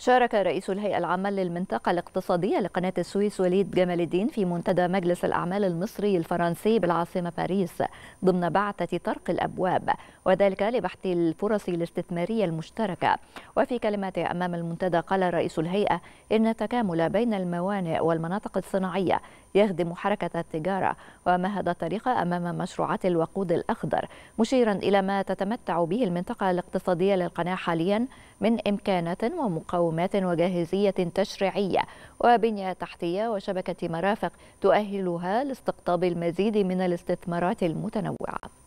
شارك رئيس الهيئة العامة للمنطقة الاقتصادية لقناة السويس وليد جمال الدين في منتدى مجلس الأعمال المصري الفرنسي بالعاصمة باريس ضمن بعثة طرق الأبواب وذلك لبحث الفرص الاستثمارية المشتركة وفي كلماته أمام المنتدى قال رئيس الهيئة إن التكامل بين الموانئ والمناطق الصناعية يخدم حركة التجارة ومهد الطريق أمام مشروعات الوقود الأخضر مشيرا إلى ما تتمتع به المنطقة الاقتصادية للقناة حاليا من إمكانات ومقومات مقومات وجاهزية تشريعية وبنية تحتية وشبكة مرافق تؤهلها لاستقطاب المزيد من الاستثمارات المتنوعة